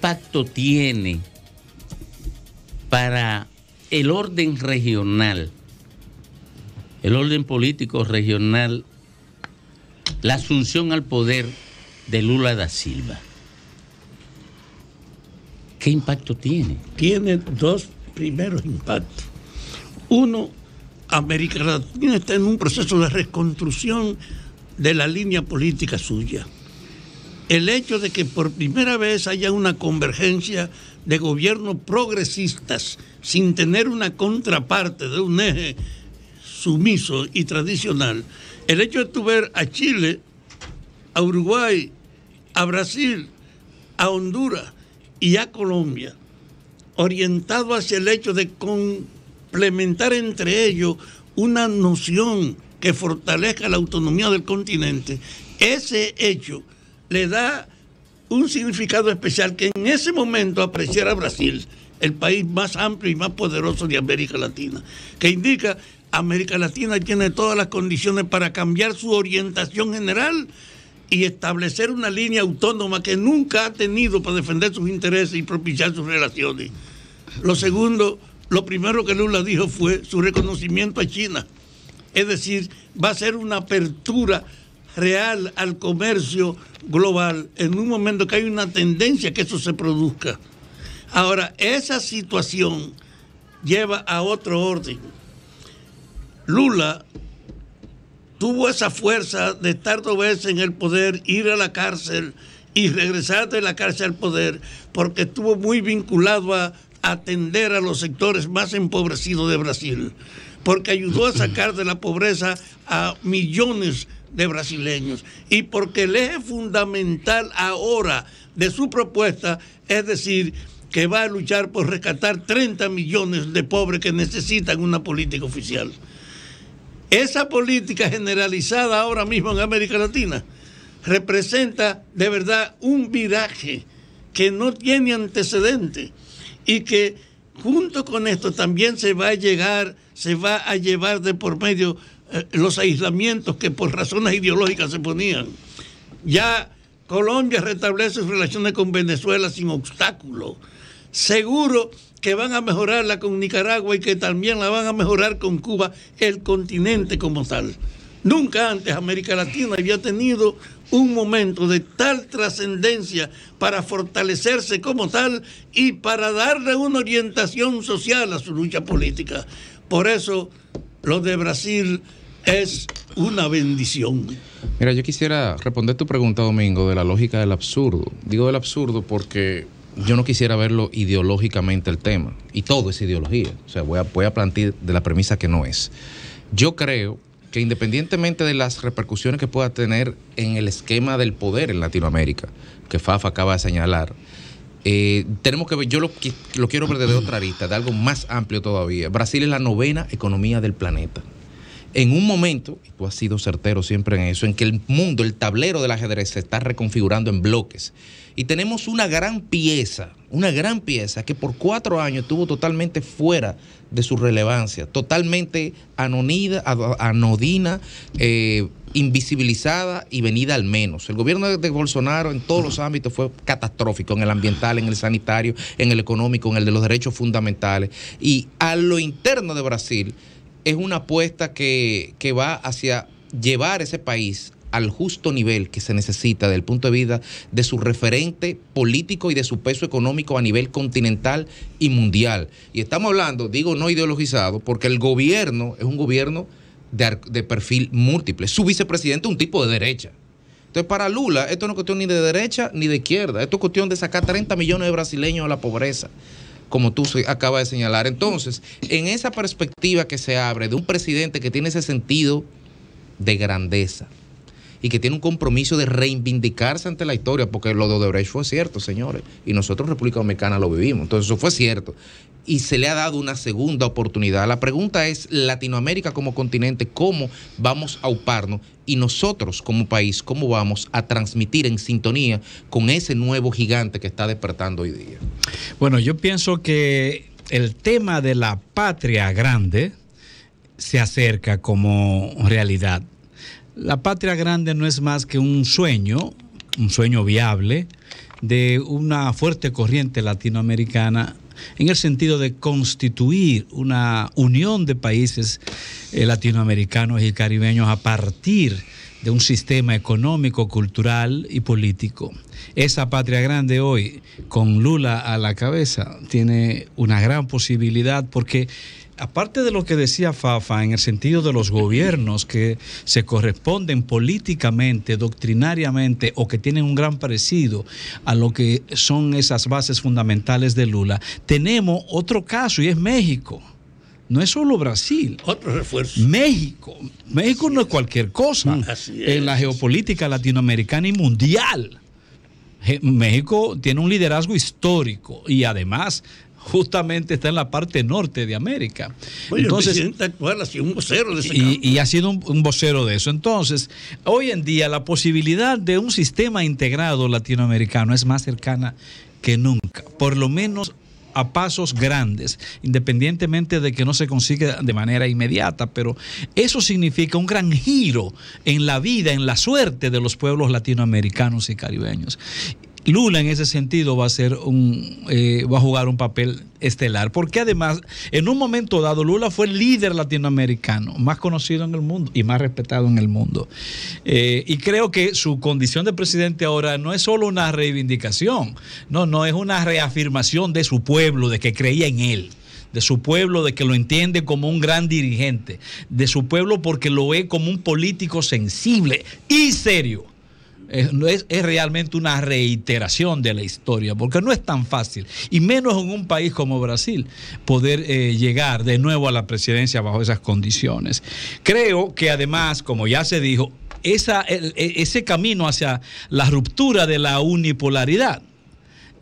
impacto tiene para el orden regional, el orden político regional, la asunción al poder de Lula da Silva? ¿Qué impacto tiene? Tiene dos primeros impactos. Uno, América Latina está en un proceso de reconstrucción de la línea política suya el hecho de que por primera vez haya una convergencia de gobiernos progresistas sin tener una contraparte de un eje sumiso y tradicional, el hecho de tu ver a Chile, a Uruguay, a Brasil, a Honduras y a Colombia, orientado hacia el hecho de complementar entre ellos una noción que fortalezca la autonomía del continente, ese hecho le da un significado especial que en ese momento apreciara Brasil, el país más amplio y más poderoso de América Latina, que indica América Latina tiene todas las condiciones para cambiar su orientación general y establecer una línea autónoma que nunca ha tenido para defender sus intereses y propiciar sus relaciones. Lo segundo, lo primero que Lula dijo fue su reconocimiento a China. Es decir, va a ser una apertura real al comercio global en un momento que hay una tendencia que eso se produzca. Ahora, esa situación lleva a otro orden. Lula tuvo esa fuerza de estar dos veces en el poder, ir a la cárcel y regresar de la cárcel al poder, porque estuvo muy vinculado a atender a los sectores más empobrecidos de Brasil, porque ayudó a sacar de la pobreza a millones de de brasileños y porque el eje fundamental ahora de su propuesta es decir que va a luchar por rescatar 30 millones de pobres que necesitan una política oficial. Esa política generalizada ahora mismo en América Latina representa de verdad un viraje que no tiene antecedentes... y que junto con esto también se va a llegar, se va a llevar de por medio eh, los aislamientos que por razones ideológicas se ponían. Ya Colombia restablece sus relaciones con Venezuela sin obstáculo. Seguro que van a mejorarla con Nicaragua y que también la van a mejorar con Cuba, el continente como tal. Nunca antes América Latina había tenido un momento de tal trascendencia para fortalecerse como tal y para darle una orientación social a su lucha política. Por eso, los de Brasil, es una bendición. Mira, yo quisiera responder tu pregunta, Domingo, de la lógica del absurdo. Digo del absurdo porque yo no quisiera verlo ideológicamente el tema, y todo es ideología. O sea, voy a, voy a plantear de la premisa que no es. Yo creo que independientemente de las repercusiones que pueda tener en el esquema del poder en Latinoamérica, que Fafa acaba de señalar, eh, tenemos que ver, yo lo, lo quiero ver desde otra vista, de algo más amplio todavía. Brasil es la novena economía del planeta en un momento, y tú has sido certero siempre en eso, en que el mundo, el tablero del ajedrez se está reconfigurando en bloques. Y tenemos una gran pieza, una gran pieza que por cuatro años estuvo totalmente fuera de su relevancia, totalmente anonida, anodina, eh, invisibilizada y venida al menos. El gobierno de Bolsonaro en todos los ámbitos fue catastrófico, en el ambiental, en el sanitario, en el económico, en el de los derechos fundamentales. Y a lo interno de Brasil es una apuesta que, va hacia llevar ese país al justo nivel que se necesita desde el punto de vista de su referente político y de su peso económico a nivel continental y mundial. Y estamos hablando, digo no ideologizado, porque el gobierno es un gobierno de, de perfil múltiple. Su vicepresidente es un tipo de derecha. Entonces, para Lula, esto no es cuestión ni de derecha ni de izquierda. Esto es cuestión de sacar 30 millones de brasileños a la pobreza como tú acabas de señalar. Entonces, en esa perspectiva que se abre de un presidente que tiene ese sentido de grandeza y que tiene un compromiso de reivindicarse ante la historia, porque lo de Odebrecht fue cierto, señores, y nosotros República Dominicana lo vivimos, entonces eso fue cierto y se le ha dado una segunda oportunidad. La pregunta es, Latinoamérica como continente, ¿cómo vamos a uparnos? Y nosotros como país, ¿cómo vamos a transmitir en sintonía con ese nuevo gigante que está despertando hoy día? Bueno, yo pienso que el tema de la patria grande se acerca como realidad. La patria grande no es más que un sueño, un sueño viable de una fuerte corriente latinoamericana en el sentido de constituir una unión de países eh, latinoamericanos y caribeños a partir de un sistema económico, cultural y político. Esa patria grande hoy, con Lula a la cabeza, tiene una gran posibilidad porque aparte de lo que decía Fafa en el sentido de los gobiernos que se corresponden políticamente, doctrinariamente o que tienen un gran parecido a lo que son esas bases fundamentales de Lula, tenemos otro caso y es México. No es solo Brasil. Otro refuerzo. México. México no es, cualquier cosa en la geopolítica latinoamericana y mundial. México tiene un liderazgo histórico y además justamente está en la parte norte de América. y, ha sido un, vocero de eso. Entonces, hoy en día la posibilidad de un sistema integrado latinoamericano es más cercana que nunca, por lo menos a pasos grandes, independientemente de que no se consiga de manera inmediata, pero eso significa un gran giro en la vida, en la suerte de los pueblos latinoamericanos y caribeños. Lula en ese sentido va a ser un eh, va a jugar un papel estelar porque además en un momento dado Lula fue el líder latinoamericano más conocido en el mundo y más respetado en el mundo eh, y creo que su condición de presidente ahora no es solo una reivindicación no no es una reafirmación de su pueblo de que creía en él de su pueblo, de que lo entiende como un gran dirigente, de su pueblo porque lo ve como un político sensible y serio es, realmente una reiteración de la historia, porque no es tan fácil, y menos en un país como Brasil, poder eh, llegar de nuevo a la presidencia bajo esas condiciones. Creo que además, como ya se dijo, esa, e, ese camino hacia la ruptura de la unipolaridad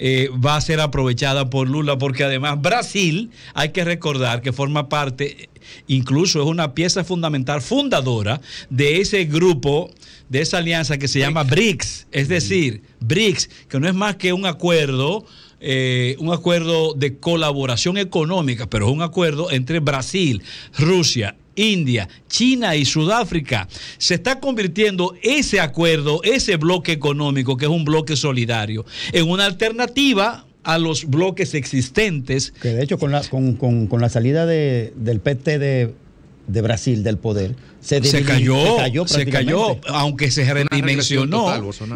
eh, va a ser aprovechada por Lula, porque además Brasil, hay que recordar que forma parte, incluso es una pieza fundamental, fundadora de ese grupo, de esa alianza que se llama BRICS, es decir, BRICS, que no es más que un acuerdo. Eh, un acuerdo de colaboración económica, pero es un acuerdo entre Brasil, Rusia, India, China y Sudáfrica. Se está convirtiendo ese acuerdo, ese bloque económico, que es un bloque solidario, en una alternativa a los bloques existentes. Que de hecho con la, con, la salida del PT de, Brasil del poder se, se, cayó, se cayó, aunque se redimensionó,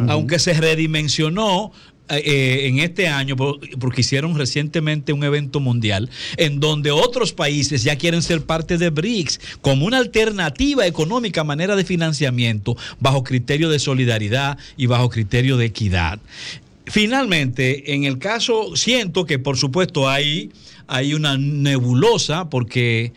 aunque se redimensionó eh, eh, en este año, porque hicieron recientemente un evento mundial, en donde otros países ya quieren ser parte de BRICS como una alternativa económica, manera de financiamiento, bajo criterio de solidaridad y bajo criterio de equidad. Finalmente, en el caso, siento que por supuesto hay, hay una nebulosa porque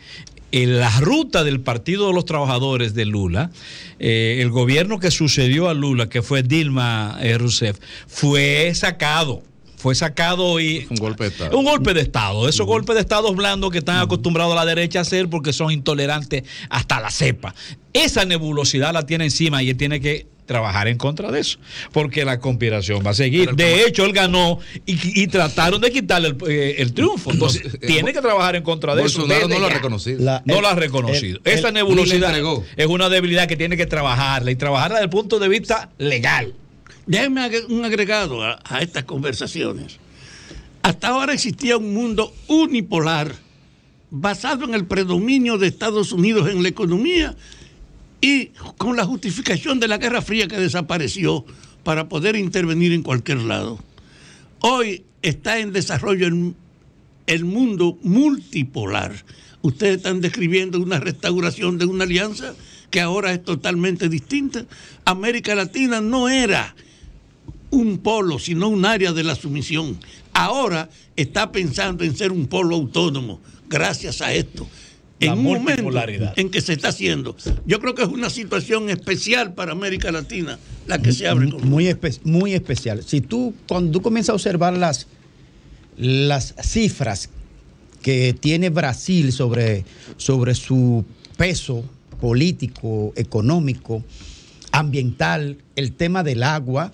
en la ruta del Partido de los Trabajadores de Lula, eh, el gobierno que sucedió a Lula, que fue Dilma eh, Rousseff, fue sacado fue sacado y. Un golpe de Estado. Un golpe de Estado. Esos golpes de Estado blandos que están acostumbrados a la derecha a hacer porque son intolerantes hasta la cepa. Esa nebulosidad la tiene encima y él tiene que trabajar en contra de eso, porque la conspiración va a seguir. De hecho, él ganó y, trataron de quitarle el, eh, triunfo. Entonces, eh, tiene que trabajar en contra de eso. no lo ha reconocido. no lo ha reconocido. Esa nebulosidad es una debilidad que tiene que trabajarla y trabajarla desde el punto de vista legal. Déjenme un agregado a estas conversaciones. Hasta ahora existía un mundo unipolar basado en el predominio de Estados Unidos en la economía y con la justificación de la Guerra Fría que desapareció para poder intervenir en cualquier lado. Hoy está en desarrollo el, mundo multipolar. Ustedes están describiendo una restauración de una alianza que ahora es totalmente distinta. América Latina no era un polo, sino un área de la sumisión. Ahora está pensando en ser un polo autónomo, gracias a esto en un momento en que se está haciendo. Yo creo que es una situación especial para América Latina la que se abre. Muy, muy especial. Si tú, cuando tú comienzas a observar las, las cifras que tiene Brasil sobre, sobre su peso político, económico, ambiental, el tema del agua,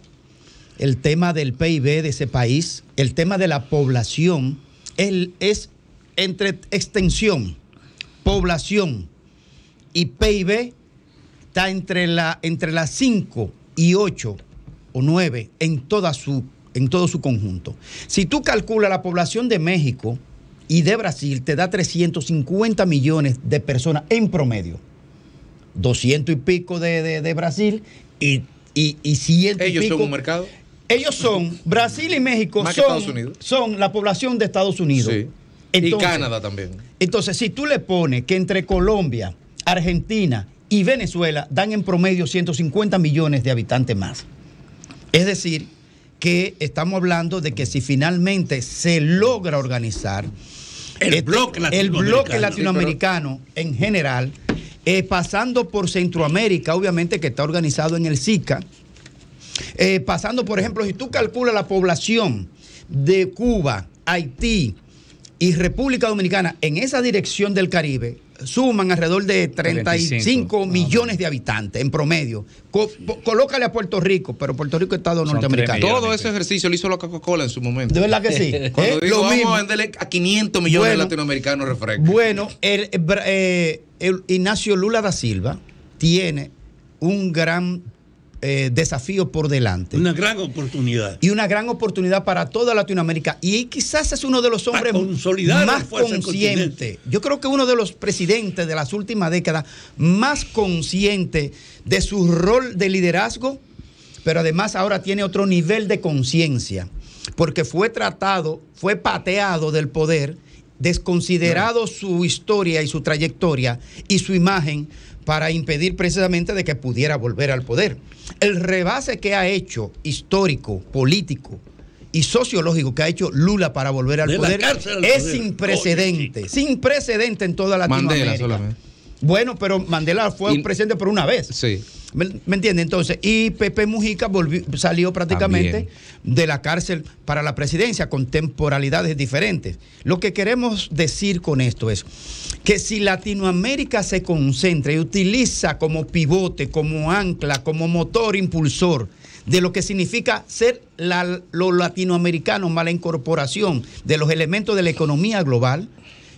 el tema del PIB de ese país, el tema de la población, es entre extensión población y PIB está entre la entre las 5 y 8 o 9 en toda su en todo su conjunto. Si tú calculas la población de México y de Brasil te da 350 millones de personas en promedio. 200 y pico de, Brasil y, y, y 100 Ellos son un mercado. Ellos son, Brasil y México son, son la población de Estados Unidos. Sí. y Canadá también. Entonces, si tú le pones que entre Colombia, Argentina y Venezuela dan en promedio 150 millones de habitantes más. Es decir, que estamos hablando de que si finalmente se logra organizar el, este, bloque, latinoamericano. en general, eh, pasando por Centroamérica, obviamente que está organizado en el SICA, eh, pasando, por ejemplo, si tú calculas la población de Cuba, Haití, y República Dominicana en esa dirección del Caribe suman alrededor de 35 ah, millones de habitantes en promedio. Colócale a Puerto Rico, pero Puerto Rico es Estado norteamericano. Todo ese ejercicio lo hizo la Coca-Cola en su momento. De verdad que sí. lo vamos a venderle a 500 millones de latinoamericanos refrescos. Bueno, el, eh, Ignacio Lula da Silva tiene un gran eh, ...desafío por delante. Una gran oportunidad. Y una gran oportunidad para toda Latinoamérica. Y quizás es uno de los hombres más conscientes... Yo creo que uno de los presidentes de las últimas décadas más consciente de su rol de liderazgo, pero además ahora tiene otro nivel de conciencia, porque fue tratado, fue pateado del poder desconsiderado su historia y su trayectoria y su imagen para impedir precisamente de que pudiera volver al poder. El rebase que ha hecho histórico, político y sociológico que ha hecho Lula para volver al poder es sin precedente, sin precedente en toda Latinoamérica. Bueno, pero Mandela fue presidente por una vez. Sí. ¿Me, entiende? Entonces, y Pepe Mujica volvió, salió prácticamente de la cárcel para la presidencia con temporalidades diferentes. Lo que queremos decir con esto es que si Latinoamérica se concentra y utiliza como pivote, como ancla, como motor impulsor, de lo que significa ser los latinoamericanos, mala incorporación de los elementos de la economía global,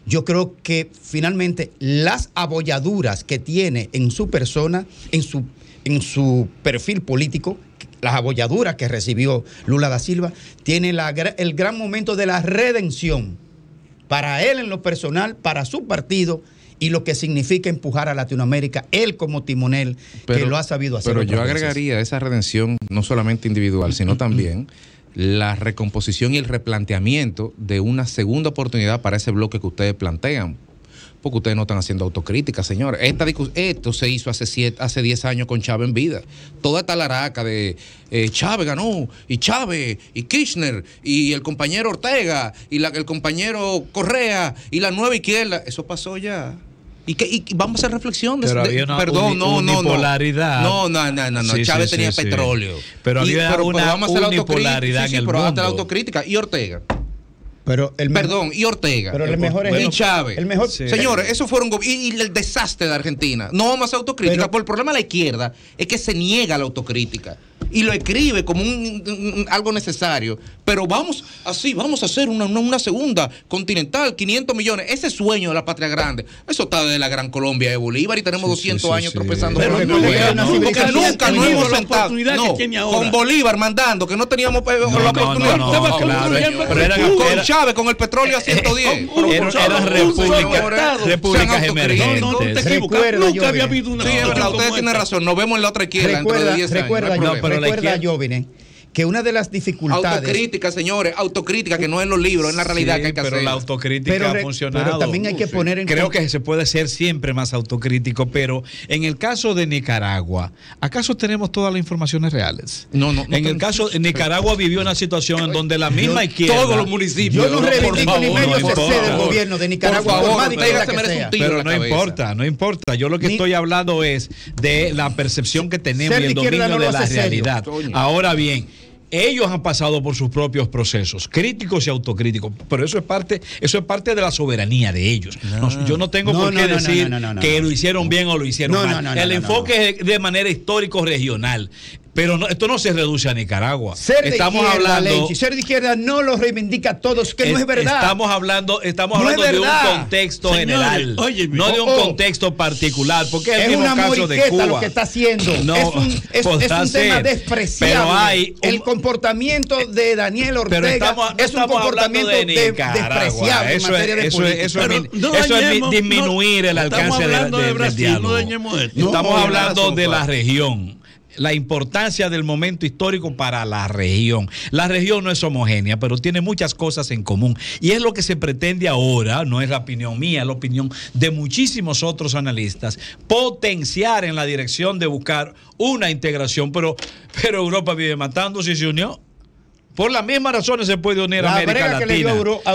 yo creo que finalmente las abolladuras que tiene en su persona, en su, en su perfil político, las abolladuras que recibió Lula da Silva, tiene el gran momento de la redención para él en lo personal, para su partido y lo que significa empujar a Latinoamérica, él como timonel, que lo ha sabido hacer. Pero yo agregaría esa redención no solamente individual, sino mm, mm, mm. también la recomposición y el replanteamiento de una segunda oportunidad para ese bloque que ustedes plantean. Porque ustedes no están haciendo autocrítica, señores Esta esto se hizo hace 10 hace años con Chávez en vida. Toda esta laraca de eh, Chávez ganó, y Chávez, y Kirchner, y el compañero Ortega, y el compañero Correa, y la nueva izquierda. Eso pasó ya. Y, que, y vamos a hacer reflexión. De, pero había perdón, no, no, unipolaridad. No, no, no, no. Chávez tenía petróleo. Pero había y, una pero vamos a hacer unipolaridad la autocrítica. Y Ortega. Pero el Perdón, y Ortega. Pero el mejor es. Y Chávez. El mejor, Señores, eso fueron. Y, y, el desastre de Argentina. No vamos hacer autocrítica. por el problema de la izquierda es que se niega la autocrítica. Y lo escribe como un, algo necesario. Pero vamos así, vamos a hacer una, una, segunda continental, 500 millones. Ese sueño de la patria grande, eso está de la Gran Colombia de Bolívar y tenemos 200 años tropezando. con no, no, porque nunca nos hemos sentado. con Bolívar mandando, que no teníamos eh, la oportunidad. con Chávez, con el petróleo a 110. Eh, era eh, república, repúblicas emergentes. Nunca había habido una. Sí, verdad, ustedes tienen razón. Nos vemos en la otra izquierda. Recuerda, recuerda, Jovine que una de las dificultades. Autocrítica, señores, autocrítica, que no es en los libros, en la realidad que hay pero la autocrítica ha funcionado. también hay que poner en Creo que se puede ser siempre más autocrítico, pero en el caso de Nicaragua, ¿acaso tenemos todas las informaciones reales? No, no. no en el caso, de Nicaragua vivió una situación en donde la misma izquierda. Todos los municipios. Yo no, reivindico ni del gobierno de Nicaragua. un Pero no importa, no importa. Yo lo que estoy hablando es de la percepción que tenemos y el dominio de la realidad. Ahora bien, ellos han pasado por sus propios procesos, críticos y autocríticos, pero eso es parte, eso es parte de la soberanía de ellos. yo no tengo por qué decir que lo hicieron bien o lo hicieron mal. El enfoque es de manera histórico regional. Pero esto no se reduce a Nicaragua. Ser estamos de hablando, de izquierda no lo reivindica a todos, que no es verdad. Estamos hablando, estamos hablando de un contexto general, no de un oh, oh. contexto particular, porque es, el mismo caso de Cuba. lo que está haciendo. es un, es, tema despreciable. Pero hay el comportamiento eh, de Daniel Ortega es un comportamiento despreciable en materia de eso eso es disminuir el alcance de, de, de, Brasil, del No Estamos hablando de la región la importancia del momento histórico para la región. La región no es homogénea, pero tiene muchas cosas en común. Y es lo que se pretende ahora, no es la opinión mía, es la opinión de muchísimos otros analistas, potenciar en la dirección de buscar una integración. Pero, pero Europa vive matándose si se unió. Por las mismas razones se puede unir a América Latina. Europa,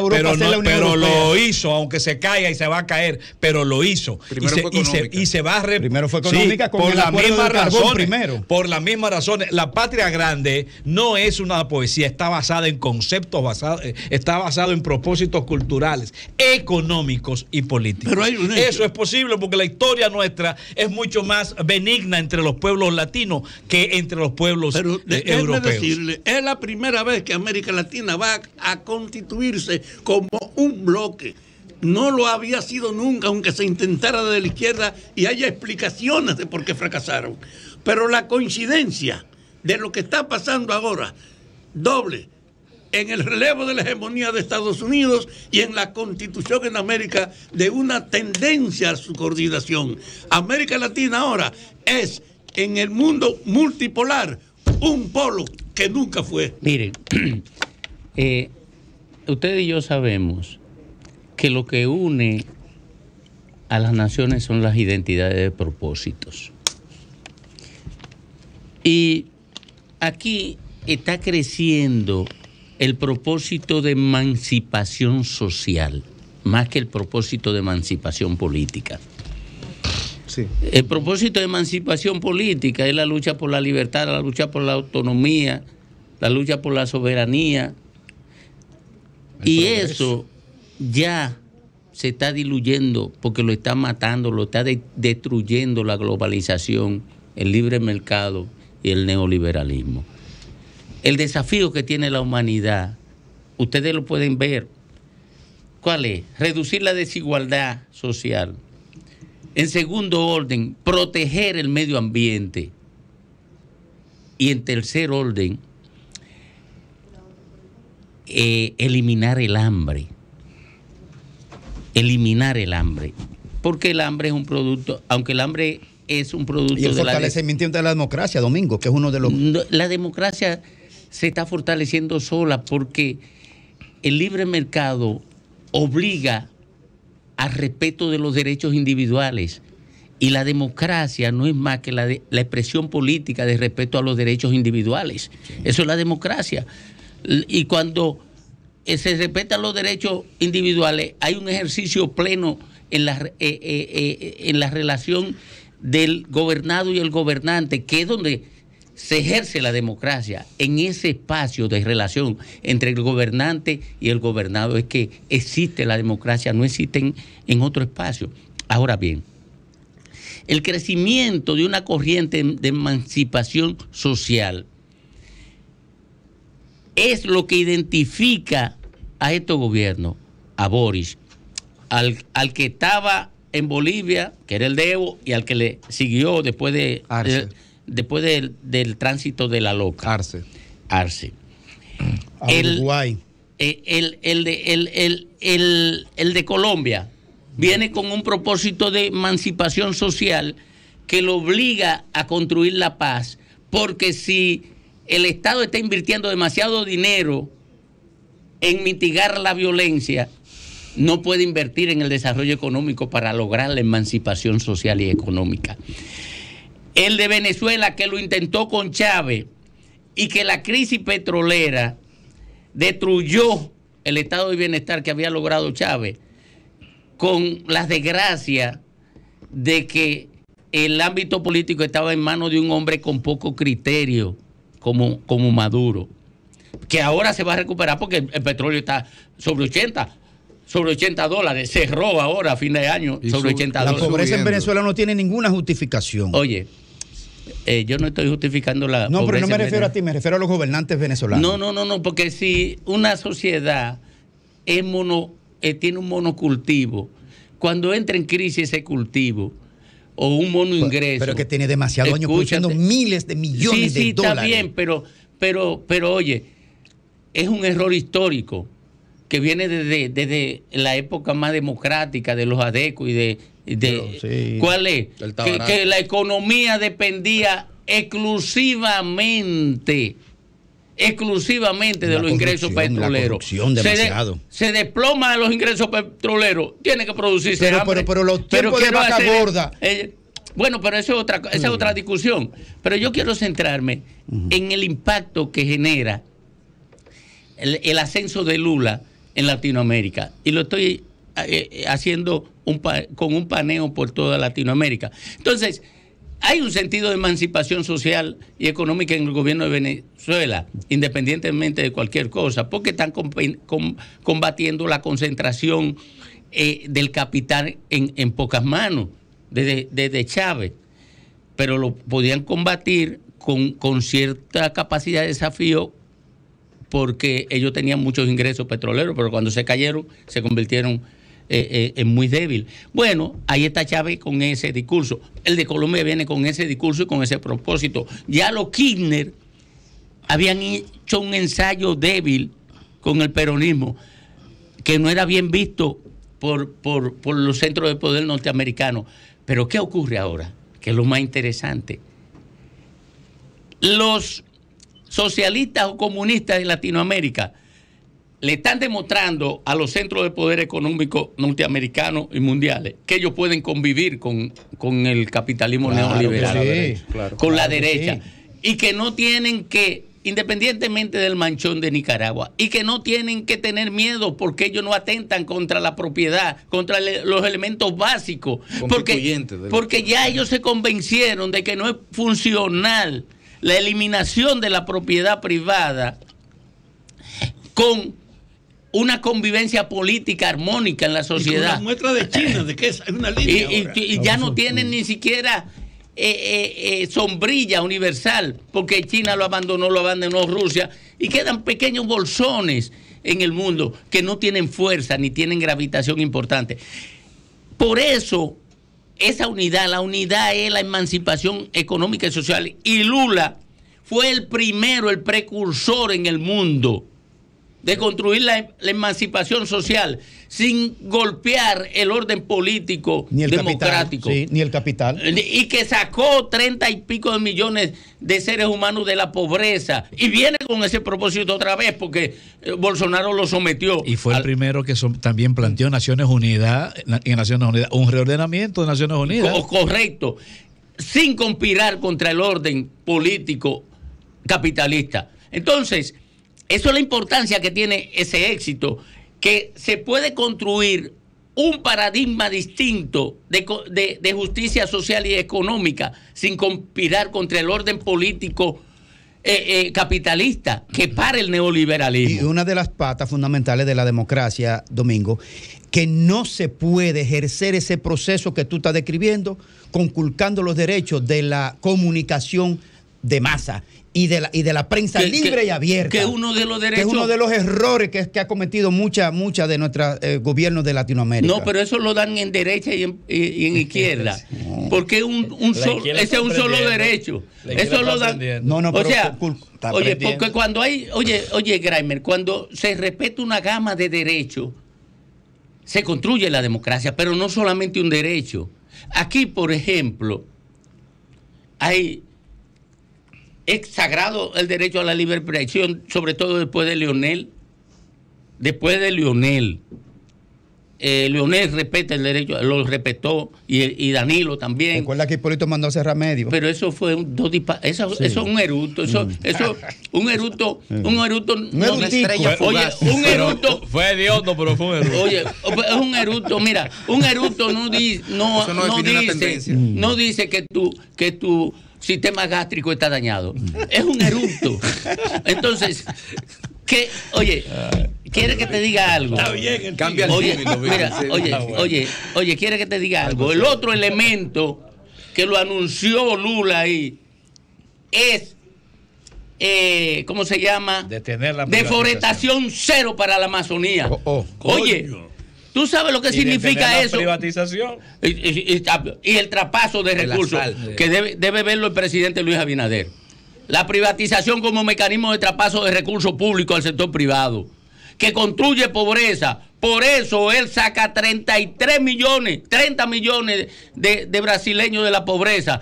pero, lo hizo, aunque se caiga y se va a caer, pero lo hizo. Primero fue y y se va a Primero fue económica con por las mismas razones. Primero. Por las mismas razones. La patria grande no es una poesía, está basada en conceptos, eh, está basado en propósitos culturales, económicos y políticos. Eso es posible porque la historia nuestra es mucho más benigna entre los pueblos latinos que entre los pueblos pero, eh, europeos. es la primera vez es que América Latina va a constituirse como un bloque. No lo había sido nunca, aunque se intentara desde la izquierda y haya explicaciones de por qué fracasaron. Pero la coincidencia de lo que está pasando ahora, doble, en el relevo de la hegemonía de Estados Unidos y en la constitución en América de una tendencia a su coordinación. América Latina ahora es en el mundo multipolar un polo que nunca fue. Miren, eh, usted y yo sabemos que lo que une a las naciones son las identidades de propósitos. Y aquí está creciendo el propósito de emancipación social, más que el propósito de emancipación política. El propósito de emancipación política es la lucha por la libertad, la lucha por la autonomía, la lucha por la soberanía. y eso ya se está diluyendo porque lo está matando, lo está destruyendo la globalización, el libre mercado y el neoliberalismo. El desafío que tiene la humanidad, ustedes lo pueden ver. ¿Cuál es? Reducir la desigualdad social. En segundo orden, proteger el medio ambiente. Y en tercer orden, eh, eliminar el hambre. Eliminar el hambre. Porque el hambre es un producto, aunque el hambre es un producto... Y el fortalecimiento la de... la democracia, Domingo, que es uno de los... La democracia se está fortaleciendo sola porque el libre mercado obliga al respeto de los derechos individuales. Y la democracia no es más que la, la expresión política de respeto a los derechos individuales. Eso es la democracia. Y cuando eh, se respetan los derechos individuales, hay un ejercicio pleno en la, eh, eh, en la relación del gobernado y el gobernante, que es donde se ejerce la democracia en ese espacio de relación entre el gobernante y el gobernado. Es que existe la democracia, no existe en otro espacio. Ahora bien, el crecimiento de una corriente de emancipación social es lo que identifica a estos gobierno, a Boris, al, que estaba en Bolivia, que era el de Evo, y al que le siguió después, de, después del, tránsito de la loca. Arce. Arce. el, Uruguay. Eh, el, de, Colombia viene con un propósito de emancipación social que lo obliga a construir la paz, porque si el Estado está invirtiendo demasiado dinero en mitigar la violencia, no puede invertir en el desarrollo económico para lograr la emancipación social y económica. El de Venezuela que lo intentó con Chávez y que la crisis petrolera destruyó el estado de bienestar que había logrado Chávez con las desgracias de que el ámbito político estaba en manos de un hombre con poco criterio como, Maduro, que ahora se va a recuperar porque el, petróleo está sobre 80 sobre 80 dólares, cerró ahora a fin de año sobre 80 dólares. La pobreza en Venezuela no tiene ninguna justificación. Oye, eh, yo no estoy justificando la No, pero no me refiero a ti, me refiero a los gobernantes venezolanos. No, no, no, no, porque si una sociedad es eh, tiene un monocultivo, cuando entra en crisis ese cultivo, o un mono ingreso. Pero, que tiene demasiado años produciendo miles de millones de dólares. Sí, está bien, pero, pero, pero oye, es un error histórico que viene desde, la época más democrática de los ADECO y de... ¿Cuál es? que la economía dependía exclusivamente exclusivamente de los ingresos petroleros. se, se, desploma de los ingresos petroleros, tiene que producirse. Pero, pero, los tiempos vaca gorda. bueno, pero eso es otra, esa es otra mm. discusión. Pero yo quiero centrarme en el impacto que genera el, ascenso de Lula en Latinoamérica. Y lo estoy eh, eh, haciendo con un paneo por toda Latinoamérica. Entonces, hay un sentido de emancipación social y económica en el gobierno de Venezuela, independientemente de cualquier cosa, porque están combatiendo la concentración eh, del capital en, pocas manos, desde, Chávez, pero lo podían combatir con, con cierta capacidad de desafío porque ellos tenían muchos ingresos petroleros, pero cuando se cayeron se convirtieron eh, eh, ...es muy débil. Bueno, ahí está Chávez con ese discurso. El de Colombia viene con ese discurso y con ese propósito. Ya los Kirchner habían hecho un ensayo débil con el peronismo, que no era bien visto por, por los centros de poder norteamericanos. Pero ¿qué ocurre ahora? Que es lo más interesante. Los socialistas o comunistas de Latinoamérica, le están demostrando a los centros de poder económico norteamericanos y mundiales que ellos pueden convivir con, el capitalismo neoliberal, con la derecha, y que no tienen que, independientemente del manchón de Nicaragua, y que no tienen que tener miedo porque ellos no atentan contra la propiedad, contra los elementos básicos, porque ya ellos se convencieron de que no es funcional la eliminación de la propiedad privada con una convivencia política armónica en la sociedad. muestra de China, de que es una línea. y, ya no tienen ni siquiera eh, eh, eh, sombrilla universal, porque China lo abandonó, lo abandonó Rusia, y quedan pequeños bolsones en el mundo que no tienen fuerza ni tienen gravitación importante. Por eso, esa unidad, la unidad es la emancipación económica y social, y Lula fue el primero, el precursor en el mundo de construir la, emancipación social sin golpear el orden político ni el democrático. ni el capital. Eh, y que sacó treinta y pico de millones de seres humanos de la pobreza. Y viene con ese propósito otra vez porque eh, Bolsonaro lo sometió. Y fue el primero que también planteó Naciones Unidas, en Naciones Unidas, un reordenamiento de Naciones Unidas. correcto. Sin conspirar contra el orden político capitalista. Entonces, eso es la importancia que tiene ese éxito, que se puede construir un paradigma distinto de, justicia social y económica sin conspirar contra el orden político. Eh, eh, capitalista que para el neoliberalismo. Y una de las patas fundamentales de la democracia, Domingo, que no se puede ejercer ese proceso que tú estás describiendo, conculcando los derechos de la comunicación de masa y de la, prensa libre y abierta. Que uno de los derechos. es uno de los errores que, ha cometido mucha, mucha de nuestros eh, gobiernos de Latinoamérica. No, pero eso lo dan en derecha y en, izquierda. Porque un, ese es un solo derecho. Eso lo dan. No, no, o sea, oye, porque cuando hay, oye, oye, Grimer, cuando se respeta una gama de derechos, se construye la democracia, pero no solamente un derecho. Aquí, por ejemplo, hay es sagrado el derecho a la libre expresión, sobre todo después de Lionel. Después de Lionel, eh, Lionel respeta el derecho, lo respetó, y, Danilo también. Recuerda que Hipólito mandó a cerrar medio. Pero eso fue un dos eso, es un eruto, eso, mm. eso un eruto, un eruto, no estrella Oye, un eruto. Fue Dios, no, pero fue un eruto. Oye, es un eruto, mira, un eruto no, no dice, no dice que tú, que tú sistema gástrico está dañado. Es un eructo. Entonces, ¿qué? Oye, ¿quiere que te diga algo? Está bien, cambia el oye, oye, ah, oye, oye, ¿quiere que te diga algo? El otro elemento que lo anunció Lula ahí es eh, ¿cómo se llama? Detener la Deforestación cero para la Amazonía. Oh, oh. Oye, ¿Tú sabes lo que significa eso? Privatización. Y, el trapaso de recursos que eh. debe, verlo el presidente Luis Abinader. La privatización como mecanismo de traspaso de recursos públicos al sector privado, que construye pobreza. Por eso él saca 33 millones, 30 millones de brasileños de la pobreza.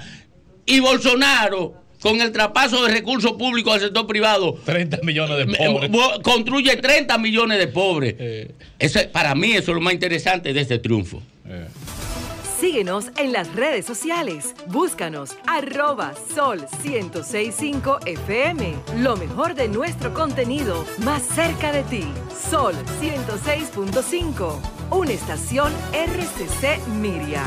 Y Bolsonaro con el traspaso de recursos públicos al sector privado. 30 eh, eh, millones de pobres. Construye eh. 30 millones de pobres. para mí eso es lo más interesante de este triunfo. Síguenos en las redes sociales. Búscanos arroba sol 1065 FM. Lo mejor de nuestro contenido más cerca de ti. Sol 106.5. Una estación RCC Miria.